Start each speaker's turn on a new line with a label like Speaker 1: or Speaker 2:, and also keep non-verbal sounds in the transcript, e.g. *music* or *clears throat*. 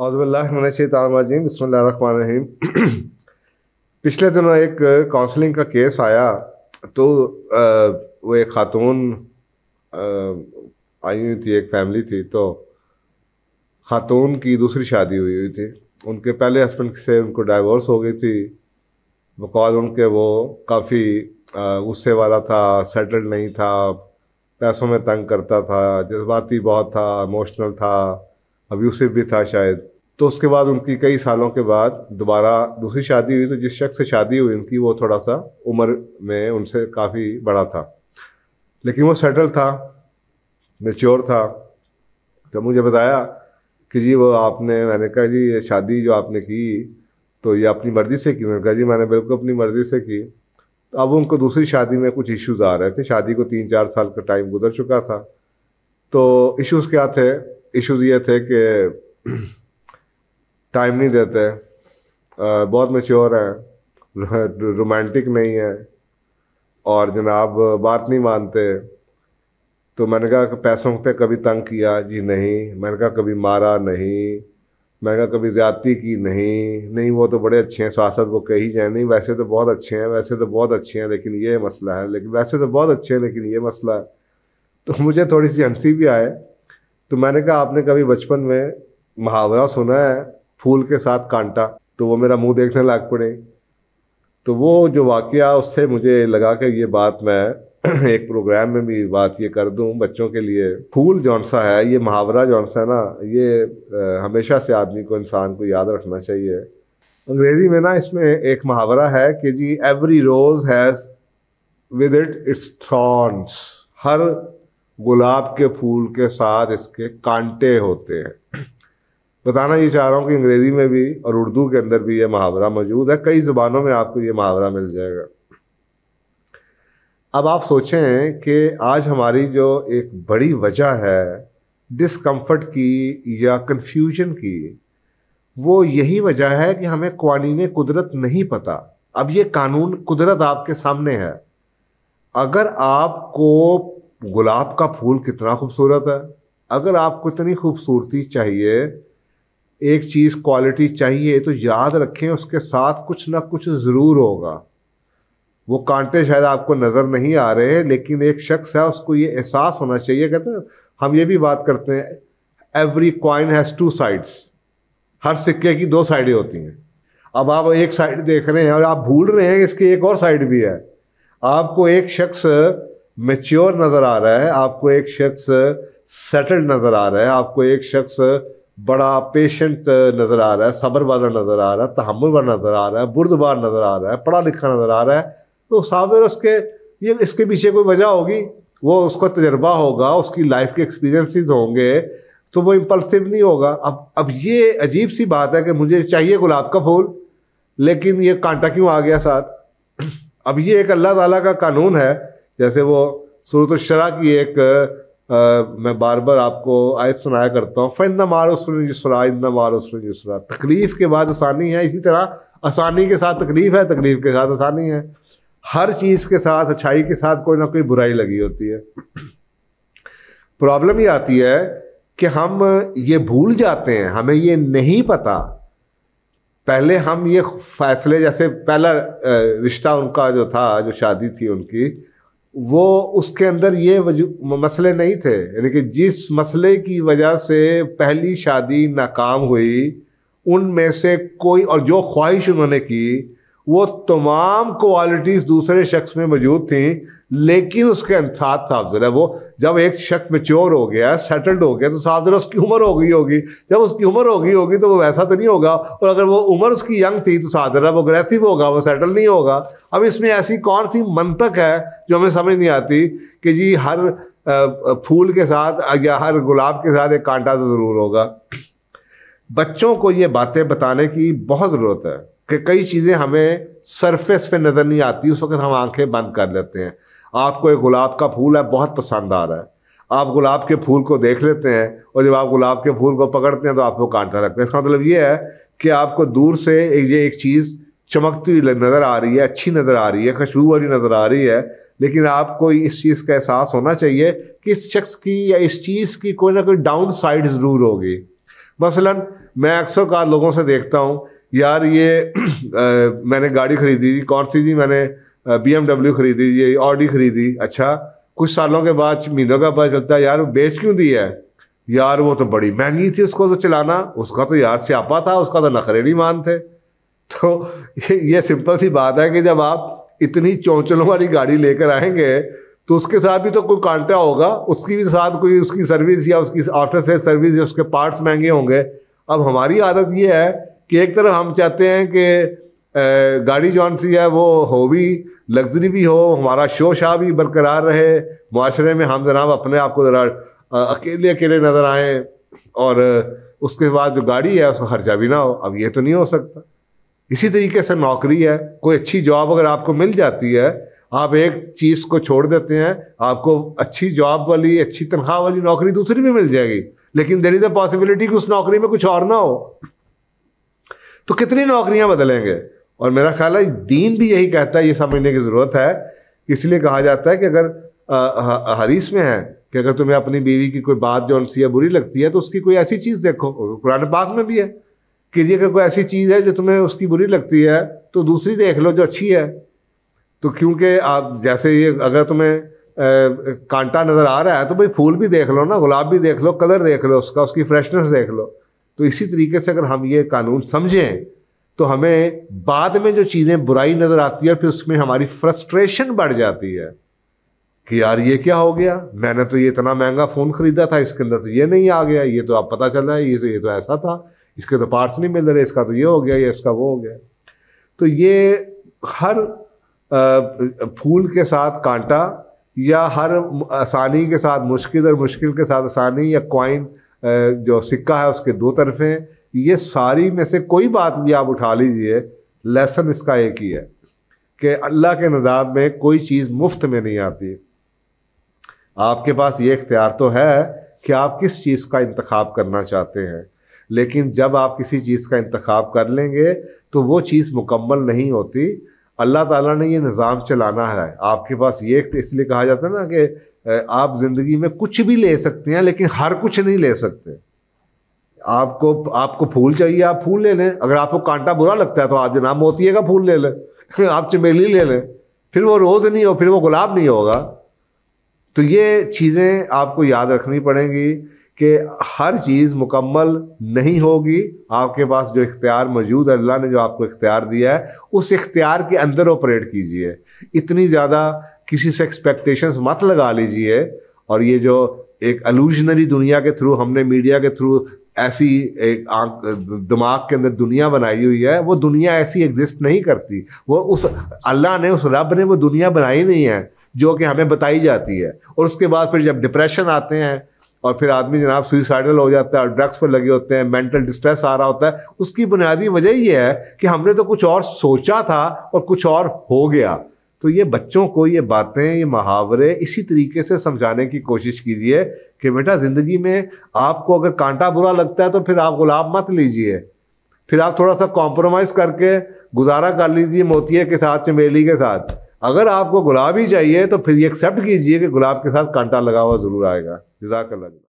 Speaker 1: अज़बिल्लाशतम बसमीम पिछले दिनों एक काउंसलिंग का केस आया तो आ, वो एक ख़ातून आई हुई थी एक फैमिली थी तो ख़ातून की दूसरी शादी हुई हुई थी उनके पहले हस्बैंड से उनको डाइवोर्स हो गई थी बकौल उनके वो काफ़ी गुस्से वाला था सेटल्ड नहीं था पैसों में तंग करता था जज्बाती बहुत था इमोशनल था अब्यूसिव भी था शायद तो उसके बाद उनकी कई सालों के बाद दोबारा दूसरी शादी हुई तो जिस शख्स से शादी हुई उनकी वो थोड़ा सा उम्र में उनसे काफ़ी बड़ा था लेकिन वो सेटल था मेच्योर था तो मुझे बताया कि जी वो आपने मैंने कहा जी ये शादी जो आपने की तो ये अपनी मर्ज़ी से की मैंने कहा जी मैंने बिल्कुल अपनी मर्ज़ी से की तो अब उनको दूसरी शादी में कुछ इश्यूज़ आ रहे थे शादी को तीन चार साल का टाइम गुजर चुका था तो इश्यूज़ क्या थे इश्यूज़ ये थे कि टाइम नहीं देते बहुत मेच्योर हैं रोमांटिक नहीं है और जनाब बात नहीं मानते तो मैंने कहा पैसों पे कभी तंग किया जी नहीं मैंने कहा कभी मारा नहीं मैंने कहा कभी ज़्यादती की नहीं नहीं वो तो बड़े अच्छे हैं सासद को कही जाए नहीं वैसे तो बहुत अच्छे हैं वैसे तो बहुत अच्छे हैं लेकिन ये मसला है लेकिन वैसे तो बहुत अच्छे हैं लेकिन ये मसला है तो मुझे थोड़ी सी हंसी भी आए तो मैंने कहा आपने कभी बचपन में मुहावरा सुना है फूल के साथ कांटा तो वो मेरा मुंह देखने लग पड़े तो वो जो वाक़ उससे मुझे लगा कि ये बात मैं *clears throat* एक प्रोग्राम में भी बात ये कर दूँ बच्चों के लिए फूल जौन सा है ये मुहावरा जौन सा है ना ये हमेशा से आदमी को इंसान को याद रखना चाहिए अंग्रेज़ी में ना इसमें एक मुहावरा है कि जी every rose has with it its thorns हर गुलाब के फूल के साथ इसके कांटे होते हैं बताना ये चाह रहा हूँ कि अंग्रेज़ी में भी और उर्दू के अंदर भी ये मुहावरा मौजूद है कई ज़ुबानों में आपको ये मुहावरा मिल जाएगा अब आप सोचें कि आज हमारी जो एक बड़ी वजह है डिसकम्फर्ट की या कन्फ्यूजन की वो यही वजह है कि हमें कवानीन कुदरत नहीं पता अब ये कानून कुदरत आपके सामने है अगर आपको गुलाब का फूल कितना खूबसूरत है अगर आपको इतनी खूबसूरती चाहिए एक चीज़ क्वालिटी चाहिए तो याद रखें उसके साथ कुछ ना कुछ ज़रूर होगा वो कांटे शायद आपको नज़र नहीं आ रहे हैं लेकिन एक शख्स है उसको ये एहसास होना चाहिए कहते हैं हम ये भी बात करते हैं every coin has two sides हर सिक्के की दो साइडें होती हैं अब आप एक साइड देख रहे हैं और आप भूल रहे हैं इसकी एक और साइड भी है आपको एक शख्स मेच्योर नज़र आ रहा है आपको एक शख्स सेटल्ड नज़र आ रहा है आपको एक शख्स बड़ा पेशेंट नज़र आ रहा है सब्र वाला नज़र आ रहा है तहमुल वाला नज़र आ रहा है बुरदबार नज़र आ रहा है पढ़ा लिखा नज़र आ रहा है तो सामने उसके ये इसके पीछे कोई वजह होगी वो उसका तजर्बा होगा उसकी लाइफ के एक्सपीरियंसिस होंगे तो वो इम्पल्सिव नहीं होगा अब अब ये अजीब सी बात है कि मुझे चाहिए गुलाब का फूल लेकिन ये कांटा क्यों आ गया साथ *clears throat* अब ये एक अल्लाह ताला का कानून है जैसे वो सूरत शरा की एक मैं बार बार आपको आयत सुनाया करता हूँ फ़ैन मारो सुरा इन्ना मारो सुरा तकलीफ़ के बाद आसानी है इसी तरह आसानी के साथ तकलीफ़ है तकलीफ़ के साथ आसानी है हर चीज़ के साथ अच्छाई के साथ कोई ना कोई बुराई लगी होती है प्रॉब्लम ये आती है कि हम ये भूल जाते हैं हमें ये नहीं पता पहले हम ये फ़ैसले जैसे पहला रिश्ता उनका जो था जो शादी थी उनकी वो उसके अंदर ये मसले नहीं थे यानी कि जिस मसले की वजह से पहली शादी नाकाम हुई उनमें से कोई और जो ख्वाहिश उन्होंने की वो तमाम क्वालिटीज़ दूसरे शख्स में मौजूद थी लेकिन उसके साथ साफ ज़रा वो जब एक शख्स मेच्योर हो गया सेटल्ड हो गया तो साफ ज़रा उसकी उम्र हो गई होगी जब उसकी उम्र हो गई होगी तो वो वैसा तो नहीं होगा और अगर वो उम्र उसकी यंग थी तो साफ ज़रा वो अग्रेसिव होगा वो सेटल नहीं होगा अब इसमें ऐसी कौन सी मंतक है जो हमें समझ नहीं आती कि जी हर फूल के साथ या हर गुलाब के साथ एक कांटा तो ज़रूर होगा बच्चों को ये बातें बताने की बहुत ज़रूरत है कि कई चीज़ें हमें सरफेस पे नज़र नहीं आती उस वक्त हम आंखें बंद कर लेते हैं आपको एक गुलाब का फूल है बहुत पसंद आ रहा है आप गुलाब के फूल को देख लेते हैं और जब आप गुलाब के फूल को पकड़ते हैं तो आपको कांटा लगता है इसका मतलब ये है कि आपको दूर से एक ये एक चीज़ चमकती हुई नज़र आ रही है अच्छी नज़र आ रही है खुशबू वाली नज़र आ रही है लेकिन आपको इस चीज़ का एहसास होना चाहिए कि इस शख्स की या इस चीज़ की कोई ना कोई डाउन साइड ज़रूर होगी मसला मैं अक्सर का लोगों से देखता हूँ यार ये आ, *clears throat* मैंने गाड़ी खरीदी थी कौन सी थी मैंने बी एम खरीदी ये ऑडी खरीदी अच्छा कुछ सालों के बाद महीनों का पता चलता है यार बेच क्यों दी है यार वो तो बड़ी महंगी थी उसको तो चलाना उसका तो यार स्यापा था उसका तो नखरे नहीं मान थे तो ये, ये सिंपल सी बात है कि जब आप इतनी चौंचलों वाली गाड़ी लेकर आएंगे तो उसके साथ भी तो कोई कांटा होगा उसकी भी साथ कोई उसकी सर्विस या उसकी आफ्टर सेल सर्विस या उसके पार्ट्स महंगे होंगे अब हमारी आदत ये है कि एक तरफ हम चाहते हैं कि गाड़ी जौन सी है वो हो भी लग्जरी भी हो हमारा शो शाह भी बरकरार रहे माशरे में हम जनाब अपने आप को ज़रा अकेले अकेले नज़र आए और उसके बाद जो गाड़ी है उसका खर्चा भी ना हो अब ये तो नहीं हो सकता इसी तरीके से नौकरी है कोई अच्छी जॉब अगर आपको मिल जाती है आप एक चीज़ को छोड़ देते हैं आपको अच्छी जॉब वाली अच्छी तनख्वाह वाली नौकरी दूसरी भी मिल जाएगी लेकिन देर इज़ अ पॉसिबिलिटी कि उस नौकरी में कुछ और ना हो तो कितनी नौकरियां बदलेंगे और मेरा ख्याल है दीन भी यही कहता है ये समझने की ज़रूरत है इसलिए कहा जाता है कि अगर हदीस में है कि अगर तुम्हें अपनी बीवी की कोई बात जो उनसी या बुरी लगती है तो उसकी कोई ऐसी चीज़ देखो कुरान पाक में भी है कि ये अगर कोई ऐसी चीज़ है जो तुम्हें उसकी बुरी लगती है तो दूसरी देख लो जो अच्छी है तो क्योंकि आप जैसे ये अगर तुम्हें कांटा नज़र आ रहा है तो भाई फूल भी देख लो ना गुलाब भी देख लो कलर देख लो उसका उसकी फ्रेशनेस देख लो तो इसी तरीके से अगर हम ये कानून समझें तो हमें बाद में जो चीज़ें बुराई नज़र आती है फिर उसमें हमारी फ्रस्ट्रेशन बढ़ जाती है कि यार ये क्या हो गया मैंने तो ये इतना महंगा फ़ोन ख़रीदा था इसके अंदर तो ये नहीं आ गया ये तो आप पता चला है ये तो ये तो ऐसा था इसके तो पार्ट्स नहीं मिल रहे इसका तो ये हो गया या इसका वो हो गया तो ये हर फूल के साथ कांटा या हर आसानी के साथ मुश्किल और मुश्किल के साथ आसानी या क्वाइन जो सिक्का है उसके दो तरफे हैं ये सारी में से कोई बात भी आप उठा लीजिए लेसन इसका एक ही है कि अल्लाह के निज़ाम में कोई चीज़ मुफ्त में नहीं आती आपके पास ये इख्तियार तो है कि आप किस चीज़ का इंतखब करना चाहते हैं लेकिन जब आप किसी चीज़ का इंतखब कर लेंगे तो वो चीज़ मुकम्मल नहीं होती अल्लाह ताला ने ये निज़ाम चलाना है आपके पास ये इसलिए कहा जाता है ना कि आप ज़िंदगी में कुछ भी ले सकते हैं लेकिन हर कुछ नहीं ले सकते आपको आपको फूल चाहिए आप फूल ले लें अगर आपको कांटा बुरा लगता है तो आप जनाब मोती का फूल ले लें *laughs* आप चमेली ले लें फिर वो रोज़ नहीं हो फिर वो गुलाब नहीं होगा तो ये चीज़ें आपको याद रखनी पड़ेंगी कि हर चीज़ मुकम्मल नहीं होगी आपके पास जो इख्तियार मौजूद है अल्लाह ने जो आपको इख्तियार दिया है उस इख्तियार के अंदर ऑपरेट कीजिए इतनी ज़्यादा किसी से एक्सपेक्टेशंस मत लगा लीजिए और ये जो एक अलूजनरी दुनिया के थ्रू हमने मीडिया के थ्रू ऐसी एक आंख दिमाग के अंदर दुनिया बनाई हुई है वो दुनिया ऐसी एग्जिस्ट नहीं करती वो उस अल्लाह ने उस रब ने वो दुनिया बनाई नहीं है जो कि हमें बताई जाती है और उसके बाद फिर जब डिप्रेशन आते हैं और फिर आदमी जनाब सुइसाइडल हो जाता है और ड्रग्स पर लगे होते हैं मेंटल डिस्ट्रेस आ रहा होता है उसकी बुनियादी वजह यह है कि हमने तो कुछ और सोचा था और कुछ और हो गया तो ये बच्चों को ये बातें ये मुहावरे इसी तरीके से समझाने की कोशिश कीजिए कि बेटा ज़िंदगी में आपको अगर कांटा बुरा लगता है तो फिर आप गुलाब मत लीजिए फिर आप थोड़ा सा कॉम्प्रोमाइज़ करके गुजारा कर लीजिए मोतिया के साथ चमेली के साथ अगर आपको गुलाब ही चाहिए तो फिर ये एक्सेप्ट कीजिए कि गुलाब के साथ कांटा लगा हुआ ज़रूर आएगा जजाक